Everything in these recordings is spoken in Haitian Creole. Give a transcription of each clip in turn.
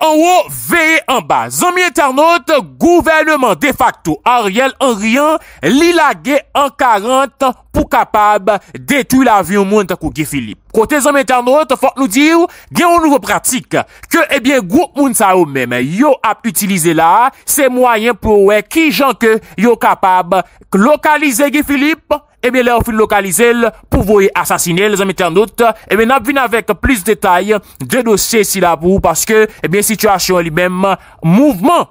an ou veye an ba. Zomi internaute, gouvennman de facto a riel an rian, li la ge an karent pou kapab detu la vyon moun takou ge Filip. Kote zomi internaute, fok nou diw, gen ou nou pratik ke ebyen eh goup moun sa ou men yo ap utilize la, se mwayen pou we ki jan ke yo kapab lokalize ge Filip eme eh lè ou fi l lokalize l pou voye asasine l zanm interdote, eme nap vin avèk plis detay de dosye si la pou ou, paske, eme, situasyon li mèm mouvman,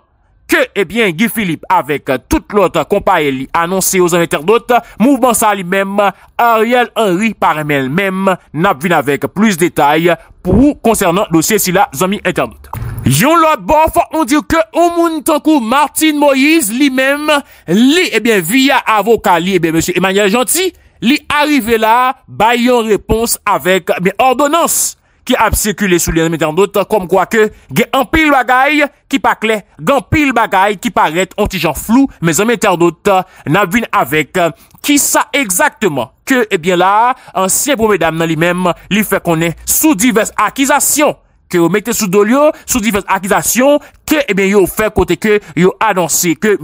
ke, eme, Guy Philippe avèk tout lot kompaye li anonsi ou zanm interdote, mouvman sa li mèm, Ariel Henry parèmèl mèm, nap vin avèk plis detay pou ou konsernan dosye si la zanm interdote. Yon lot bof, on dir ke ou moun tankou Martin Moïse li men, li ebyen eh via avoka li ebyen eh M. Emmanuel Gentil, li arrive la bayon repons avek ordonans ki ap sekule sou li an mèter dote kom kwa ke gen an pil bagay ki pakle, gen an pil bagay ki paret an ti jan flou, mèze mèter dote nan vin avek ki sa exaktman ke ebyen eh la ansyen pou mèdam nan li men li fe konen sou divers akizasyon. Kè ou mette sou dolyo, sou difer akizasyon, kè e eh ben yon fè kote kè, yon anonsè kè,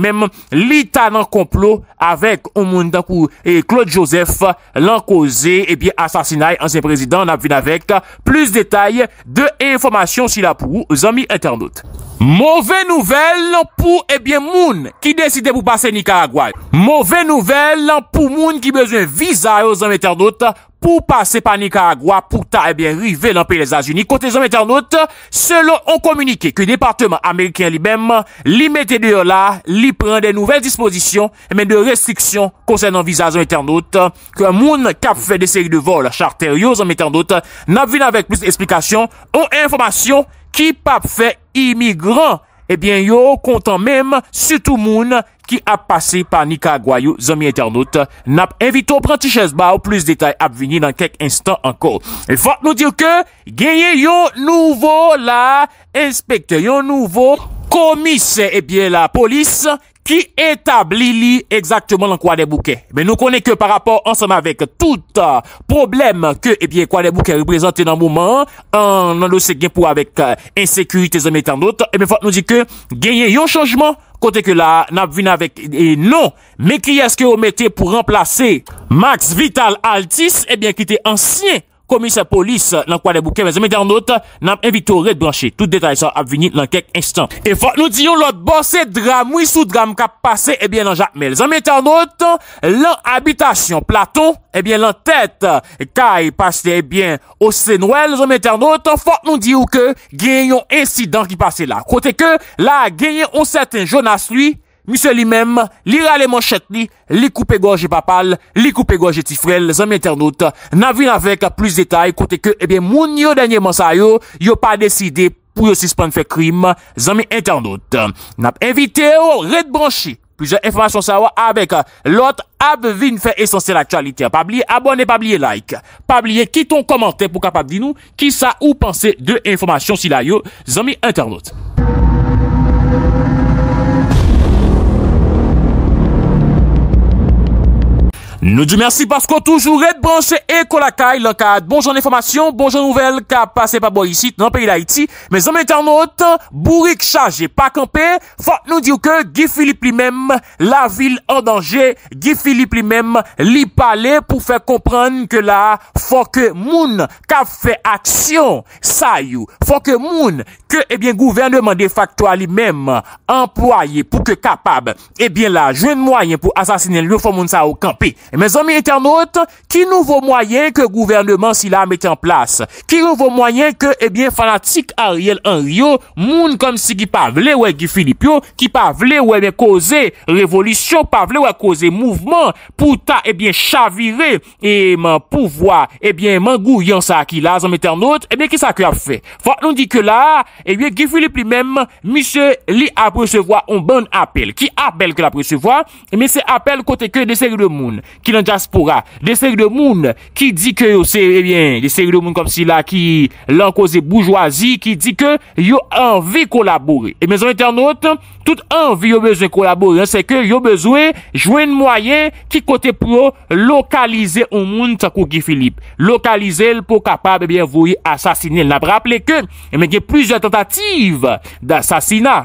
mèm litanan complot avèk Oumou Ndankou e Claude Joseph lanko zè, e eh bie asasinay anzyen prezident, nab vin avèk, plus detay de informasyon sila pou zami internet. Mouve nouvel pou eh moun ki deside pou pase Nicaragua. Mouve nouvel pou moun ki bezon viza yo eh, zanm etanot pou pase pa Nicaragua pou ta ebyen rive lan pey les Azunik. Kote zanm etanot, selon on komunike ke departement Ameriken li bem, li mette deyo la, li pren de nouvel disposition, men de restriksyon konsen nan viza zanm etanot, ke moun kap fè de seri de vol charter yo zanm etanot nan vin avèk plus de esplikasyon ou informasyon Kip ap fe imigran, ebyen yo kontan menm sutou moun ki ap pase par Nika Gwayou, zomi internet, nap evito pranti chezba ou plus detay ap vini nan kek instan anko. E fote nou dire ke genye yo nouvo la inspektor, yo nouvo komise, ebyen la polis. ki etabli li ekzaktman lan kwa de bouke. Ben nou konen ke par rapport ansem avèk tout euh, problem ke, e eh bie, kwa de bouke reprezentè nan mouman, nan lò se gen pou avèk ensekurite euh, zon metan not, e eh bie fòt nou di ke genyen yon chanjman, kontè ke la nap vin avèk, e non, me ki eske ou metè pou remplase Max Vital Altis, e eh bie ki te ansyen, komise polis nan kwa de bouke, men zanmè ternote, nan m evitore blanche, tout detay sa ap vini nan kek instan. E fòk nou diyo lòt bòse dram, wis ou dram ka pase, e eh bè nan jatmel. Zanmè ternote, lan abitasyon platon, e bè lan tèt, ka e pase, e bè, ose nouel. Zanmè ternote, fòk nou diyo ke, genyon insidant ki pase la. Kote ke, la genyon o sèten Jonas lui, Mise li mem, li rale monshet li, li koupe gwoj e papal, li koupe gwoj e tifrel, zanmi internaut. Na vin avèk plus detay, kote ke moun yo danyè monsa yo, yo pa deside pou yo sispan fè krim, zanmi internaut. Nap evite yo, red branchi, pizè informasyon sa wè avèk euh, lot, ap vin fè esansè l'aktualite. Pabliye abonne, pabliye like, pabliye kiton komante pou kapabdi nou, ki sa ou panse de informasyon si la yo, zanmi internaut. Nou di mersi pasko toujou red branche e kolakay lankad. Bonjou an informasyon, bonjou an nouvel ka pase pa bo yisit nan peyi la iti. Me zanmen tan nou otan, bourik chaje pa kampe, fote nou di ou ke gifili pli mem la vil an danje, gifili pli mem li pale pou fe kompran ke la fote moun ka fe aksyon sayou. Fote moun ke ebyen eh gouvernement de facto a li mem employe pou ke kapab ebyen eh la joun mwayen pou asasine loun fomoun sa ou kampe. Men zon men eten not, ki nou vò mwayen ke gouvernement eh si la met en plas? Ki nou vò mwayen ke fanatik Ariel Anrio moun kom si ki pa vle wè gifilip yo, ki pa vle wè men koze revolisyon, pa vle wè koze mouvment, pou ta ebyen eh chavire e man pouvoi, ebyen man gouyan sa ki la zon men eten not, ebyen ki sa ki ap fwe? Fwa, nou di ke la, ebyen gifilip li men, misè li aprechevoi on bon apel. Ki apel ke l'aprechevoi? Ebyen se apel kote ke de seri de moun. ki nan diaspora, de seri de moun ki di ke yo seri, e eh bien, de seri de moun kom si la ki lanko ze boujwazi ki di ke yo anve kolabore. E eh mezo interneten tout anvi yo bezwe kolaboran, se ke yo bezwe jwen mwayen ki kote pou lokalize ou moun takou Gifilip. Lokalize pou kapab, ebyen, eh vou yi asasine. N ap rapple ke, ebyen, eh ge pwizye tentative da sasina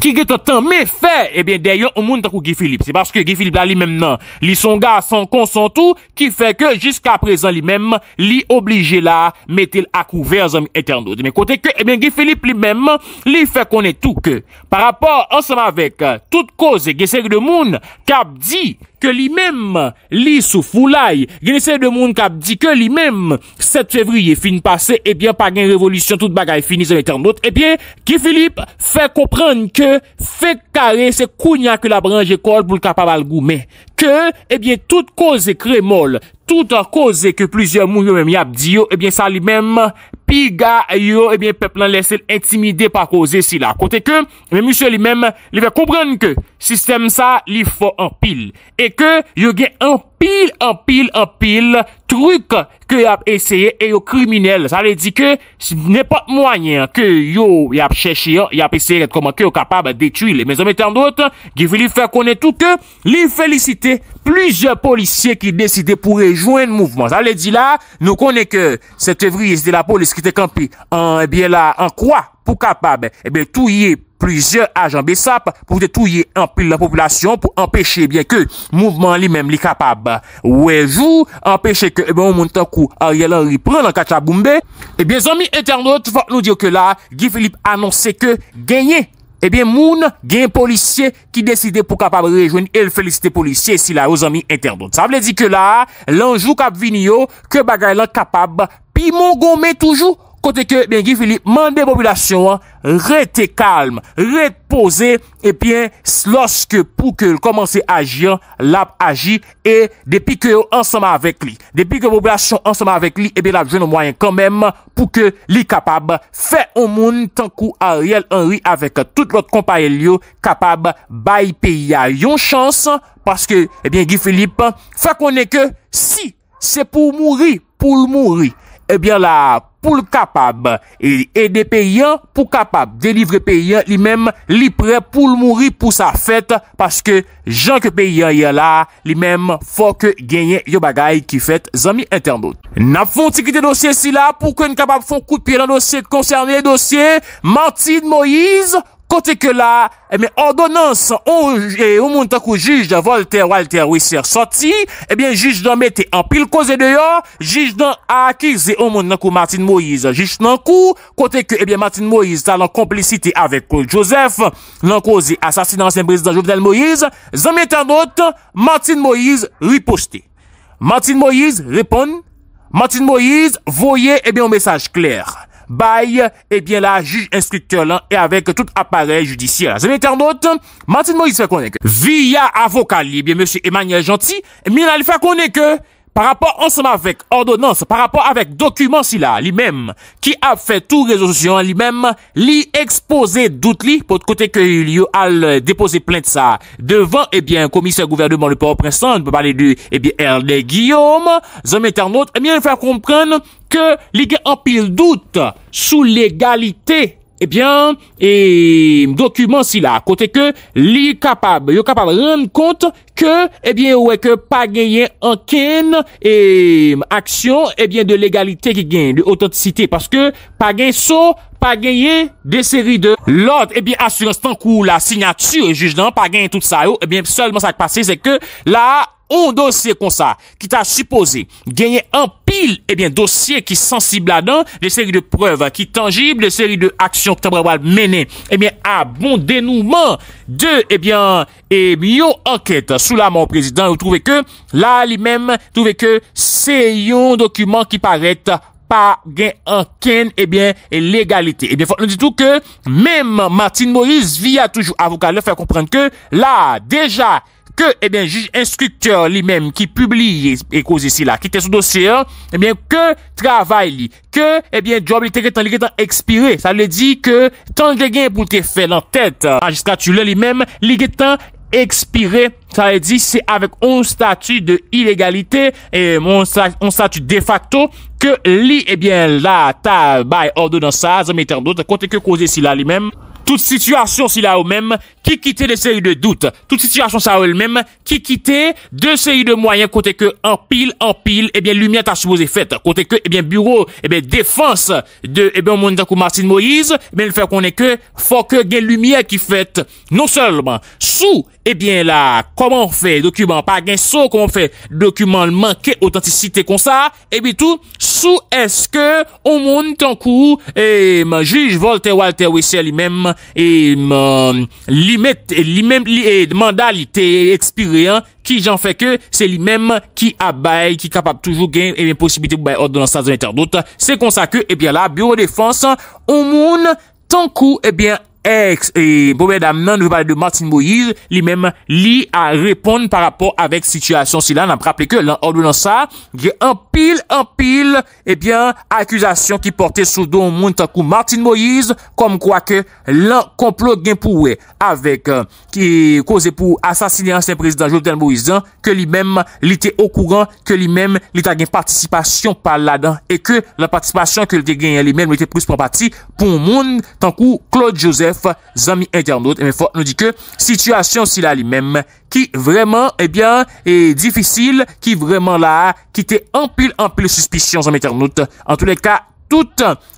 ki ge tentan me fe, ebyen, dayon, ou moun takou Gifilip. Se paske Gifilip la li mem nan, li son ga san konson tou, ki fe ke, jiska prezan li mem, li oblige la metel akou ver zanm eterno. Kote ke, ebyen, eh Gifilip li mem, li fe konen tou ke. Par rapport Ansem avèk, euh, eh eh eh tout koze gen sèk de moun kap di ke li mèm li sou foulay. Gen sèk de moun kap di ke li mèm sèk fevriye fin passe, ebyen pa gen revolution, tout bagay finise metan not. Ebyen, ki Filip fè kompran ke fè kare se kounya ke la branje kol pou lka pa valgoume. Ke, ebyen, tout koze kremol, tout koze ke plizye moun yo mèm yap di yo, ebyen sa li mèm pèk. pi ga yo ebyen eh pep nan lesel intimide pa koze si la. Kote ke, men musye li men, li ve koubran ke, sistem sa li fo anpil. E ke, yo gen anpil, anpil, anpil, trik ke yo ap eseye e yo kriminel, sa le di ke se ne pa mwanyen ke yo ap cheche yo, yo ap eseye et koman ke yo kapab detuile. Me zom etan dot, gifili fè konen toute, li felisite plize policye ki deside pou rejouen mouvman. Sa le di la, nou konen ke se te vri eside la polis ki te kampi an kwa eh pou kapab, ebe eh tou ye pou. Plüzyor ajan besap pou detouye empil la popolasyon pou empèche bien ke mouvman li men li kapab wejou, empèche ke moun moun tankou a rielan ripran nan kachaboumbe, ebyen zami internod tout fok nou diyo ke la, Gifilip annonse ke genye, ebyen moun gen policye ki deside pou kapab rejoune el felicite policye si la o zami internod. Sa vle di ke la, lanjou kap vini yo, ke bagay lan kapab pi mou gome toujou, Kote ke, ben, Guy Philippe, man de populasyon, rete kalm, repose, epyen, loske pou ke l'komanse aji an, l'ap aji, e, depi ke yo ansama avek li. Depi ke populasyon ansama avek li, epyen, l'ap jwene mwayen kanmem, pou ke li kapab fe omoun, tankou Ariel Henry, avek tout lot kompanyen li yo, kapab bayi peyi a yon chans, paske, epyen, Guy Philippe, fa konen ke, si, se pou mouri, pou mouri, ebyen la pou l kapab, e de pe yon pou kapab, de livre pe yon li mem li pre pou l mouri pou sa fèt, paske jan ke pe yon yon la, li mem fò ke genyen yo bagay ki fèt zami internet. Nap fò ti gite dosye si la, pou kon kapab fò koute pi nan dosye, konserne dosye, manti de Moïse, Kote ke la, eme, eh ordonans, ou eh, moun takou juj de Voltaire, Voltaire, Ouissier, Soti, ebyen, eh juj dan mette an pil koze deyo, juj dan a akize ou moun nan ko Martin Moïse, juj nan ko, kote ke, ebyen, Martin Moïse talan komplicite avek Joseph, nan kozi asasinansen Brezda Jovenel Moïse, zan mette an not, Martin Moïse riposte. Martin Moïse repon, Martin Moïse voye, ebyen, un mesaj klerk. bail, eh bien la juge instructeur là et avec tout appareil judiciaire. C'est l'internaute, Martin Moïse fait connaître. Via avocat libre, monsieur Emmanuel Gentil, mina il fait connaître que Par rapport ansem avèk ordonans, par rapport avèk dokumen sila, li mèm, ki ap fè tou rezonsyon, li eh mèm, eh eh li ekspose dout li, pote kote ke li yo al depose plèn de sa, devan, ebyen, komisyen gouvernement li pou reprensan, li pou palè du, ebyen, R.D. Guillaume, zanmèter not, ebyen, fèr komprèn ke li gen anpil dout sou legalité. Ebyen, e, dokumen si la, kote ke li kapab, yo kapab ren kont, ke, ebyen, wè e ke pa genyen anken, e, aksyon, ebyen, de legalite ki genyen, de autenticite, paske pa genyen so, pa genyen de seri de l'od, ebyen, a su instan kou la signature, jujdan, pa genyen tout sa yo, ebyen, solman sa kpase, se ke la... un dossier comme ça, qui t'a supposé gagner un pile, eh bien, dossier qui sensible là-dedans, des séries de preuves qui tangibles, des séries de actions que t'as mener, eh bien, à bon dénouement de, eh bien, et eh bien enquête sous la mort président, vous trouvez que, là, lui-même, trouvez que c'est un document qui paraît pas en ken, eh bien, l'égalité. Eh bien, faut nous dire tout que, même Martine Maurice, via toujours avocat, le faire comprendre que, là, déjà, ke, ebyen, juj instrukteur li menm ki publiye e eh kouzi si la, ki te sou dosye, ebyen, ke travay li, ke, ebyen, job li te ketan, li ketan ekspire, sa li di ke, tan gen gen pou te fè nan tèt, anjistratu li menm, li ketan ekspire, sa li di, se avek on statu de ilegalite, e, mon statu de facto, ke li, ebyen, eh la ta bay ordo nan sa, zem eten dote, kote ke kouzi si la li menm, toute situation s'il a au même, qui quittait des séries de doutes, toute situation ça elle même, qui quittait deux séries de moyens côté que en pile en pile eh bien lumière t'a supposé faite côté que eh bien bureau eh bien défense de eh bien monde Moïse mais le fait qu'on est que faut que lumière qui fait non seulement sous Ebyen eh la, koman fe dokumen, pa gen so koman fe dokumen manke autentisite kon sa, ebyen tou, sou eske o moun tankou e eh, jij Volter Walter Weiser li men, li men mandalite ekspiryen ki jan fe ke, se li men ki abay, ki kapab toujou gen, ebyen posibite pou bay odonansas de interdote, se konsa ke, ebyen la, bureau defanse, o moun tankou, ebyen, eh Eks, e bobe dam nan nou ve pale de Martin Moïse Li men li a reponde Par rapport avek situasyon silan An praple ke lan orde lan sa Gye an pil, an pil Ebyen eh akuzasyon ki porte sou do Moun tan kou Martin Moïse Kom kwa ke lan komplot gen pouwe Avek ki euh, koze pou Asasine ansen prezident Jotel Moïse Ke li men li te okouran Ke li men li ta gen partisypasyon Par la dan, e ke la partisypasyon Ke li men li te prouse pou apati Pou moun tan kou Claude Joseph bref, zami internautes, mais eh Fort nous dit que situation si la lui-même, qui vraiment, et eh bien, est difficile, qui vraiment là, qui t'est en pile, en pile suspicion, zami internaute. En tous les cas, tout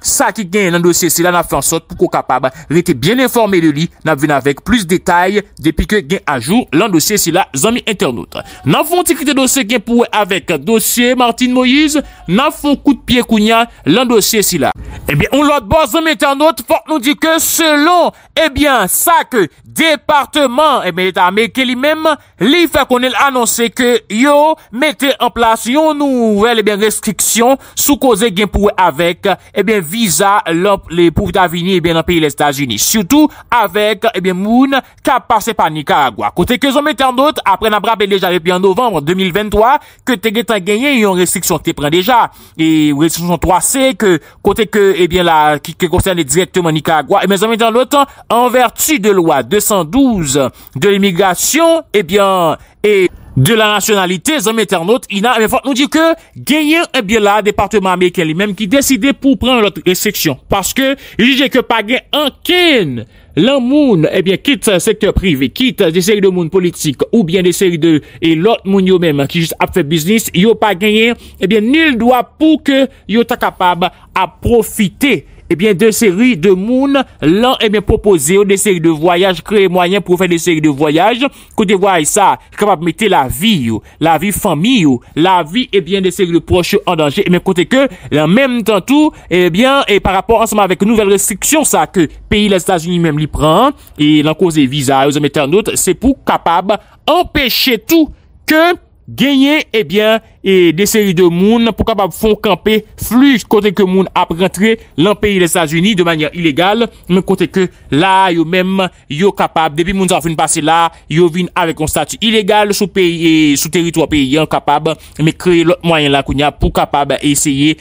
sa ki gen nan dosye si la nan fe ansot pou ko kapab, li te bien informe li li nan ven avèk plus detay depi ke gen anjou lan dosye si la zanmi internet. Nan fon tikri te dosye gen pou wè avèk dosye Martin Moïse, nan fon koute piè kounya lan dosye si la. Ebyen, eh ou lot bon zanmi internet fòk nou di ke selon ebyen eh sa ke departement ebyen eh eta Amerike li mèm, li fè konel anonsè ke yo metè en plas yon nouvel ebyen restriksyon sou koze gen pou wè avèk et eh bien visa pour pour eh bien, bien, le pays les états unis Surtout avec, eh bien, Moon qui a passé par Nicaragua. que que ont en en après après brabe déjà depuis en novembre 2023, que te gagné une yon restriction tes prend déjà et restriction 3C, que, côté que, eh bien, qui qui concerne directement Nicaragua. et mes dans en l'autre, en vertu de loi 212 de l'immigration, eh bien, et... De la nasyonalite, zanm eternote, ina, me eh fote nou di ke genyen e bie la departement ameriken li menm ki deside pou pran lout reseksyon. Paske, jije ke pa genyen anken lan moun, e eh bie kit sektor prive, kit deseri de moun politik, ou bien deseri de lot moun yo menm ki jiste ap fe biznis, yo pa genyen, e eh bie nil doa pou ke yo ta kapab a profite. eh bien, deux séries de moon l'ont eh bien, proposé, des séries de voyages, créer moyen pour faire des séries de voyages. Côté voyage, ça, capable mettre la vie, la vie famille, la vie, eh bien, des séries de proches en danger. Et eh bien, côté que, en même temps tout, eh bien, et par rapport ensemble avec nouvelles restrictions, ça, que pays, les États-Unis même l'y prend, et l'en cause des visas aux autre, c'est pour capable empêcher tout que genye, ebyen, eh eh, de seri de moun pou kapab fon kampe fluj kote ke moun ap rentre lan peyi le Sajuni de manyan ilegal moun kote ke la yo mem yo kapab, debi moun zanfoun passe la yo vin avek kon statu ilegal sou teritwa peyi, yo kapab me kreye lot mwayen la koun ya pou kapab eseye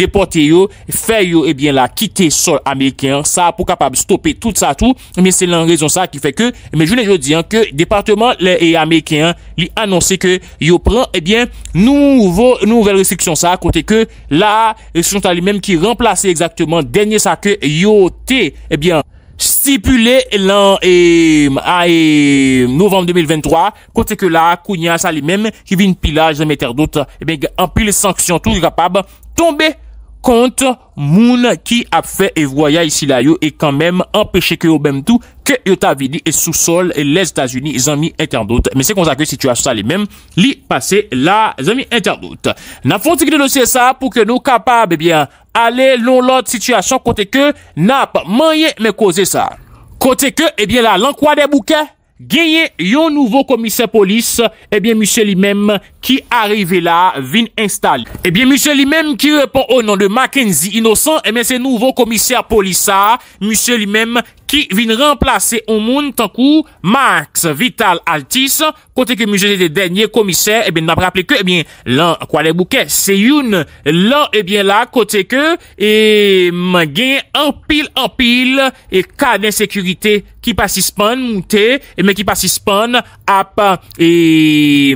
depote yo fe yo ebyen la kite sol Amerikyan, sa pou kapab stoppe tout sa tou, men se lan rezon sa ki fe ke, men jounen joun diyan ke departement le eh, Amerikyan li anons se ke yo pran eh nouvel restriksyon sa kote ke la, son tali menm ki remplase exactement denye sa ke yo te eh stipule lan novembe 2023 kote ke la, kounya sa li menm ki vi n pilaj mèter dout, empil sanksyon tou yu kapab tombe. kont moun ki ap fè e voya isi la yo e kanmèm empèche ke yo bèm tou ke yot avini e sou sol le Stasiuni zanmi interdote. Mè se konzakwe situasyon sa li mèm, li pase la zanmi interdote. Na fonsik de dosye sa pou ke nou kapab ebyen eh ale lon lot situasyon kote ke na ap manye me koze sa. Kote ke ebyen eh la lankwa de bouke genye yon nouvo komiser polis ebyen msye li mem ki arrive la vin install ebyen msye li mem ki repon o nan de Mackenzie Innocent, ebyen se nouvo komiser polis sa, msye li mem ki vin remplase ou moun tankou Max Vital Altis, kote ke mou jese de denye komiser, e eh ben nan praple ke, e eh ben lan, kwa le bouke, se youn, lan, e eh ben la, kote ke, e mwen gen anpil, anpil, e ka den sekurite ki pa sispan moute, e men ki pa sispan, ap, e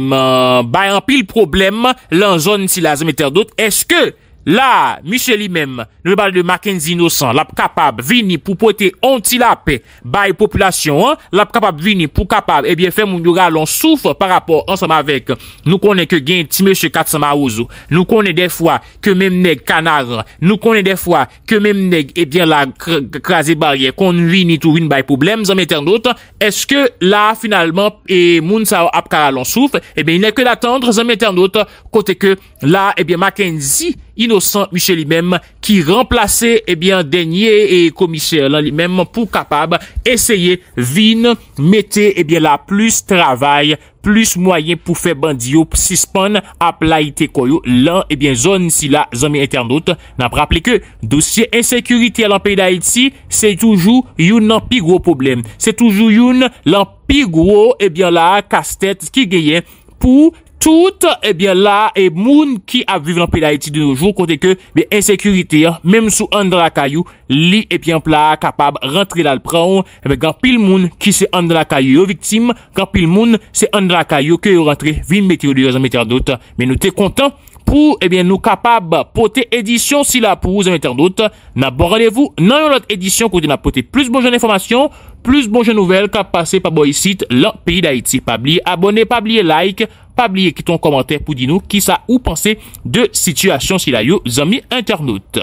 mwen bay anpil problem lan zon si la zemeter dot, eske? La, misye li mem, nou e bal de Makenzi inosan, lap kapab vini pou pwete ontilap bay poplasyon an, lap kapab vini pou kapab, ebyen, fè moun sa apkara lonsouf, par eh rapport ansam avek nou konen ke gen ti mèche katsama ouzo, nou konen defwa ke mem neg kanar, nou konen defwa ke mem neg ebyen la krasi barye, kon vini tou win bay poublem, zanmèten dout, eske la, finalman, e moun sa apkara lonsouf, ebyen, neke datandre, zanmèten dout, kote ke la, ebyen, eh Makenzi inosan, Inosant miche li menm ki remplase eh denye komisye lan li menm pou kapab eseye vin mette eh la plus travay, plus mwayen pou fe bandi yo, si spon ap la ite koyo lan zon si la zon mi internet nan praple ke dosye e sekurite lan peyda etsi, se toujou yon nan pigwo problem, se toujou yon lan pigwo la kastet ki geyen pou... Sout, ebyen eh la, e moun ki ap vive nan pi la eti de noujou, kote ke, be, ensekurite, mèm sou Andra Kayou, li epi eh anpla, kapab rentre dal pran, eh ebe, gan pil moun ki se Andra Kayou yo viktim, gan pil moun se Andra Kayou ke yo rentre, vi mètyo diyo zan mètyo an dot, be nou te kontan. Pou eh nou kapab pote edisyon sila pou ou zanmi internaute. Nabo radevou nan yon lot edisyon kote na pote plus bonjoun informasyon, plus bonjoun nouvel kap pase pa bo yisit lan peyi da iti. Pabli abone, pabli like, pabli ekiton komante pou din nou ki sa ou panse de sityasyon sila yon zanmi internaute.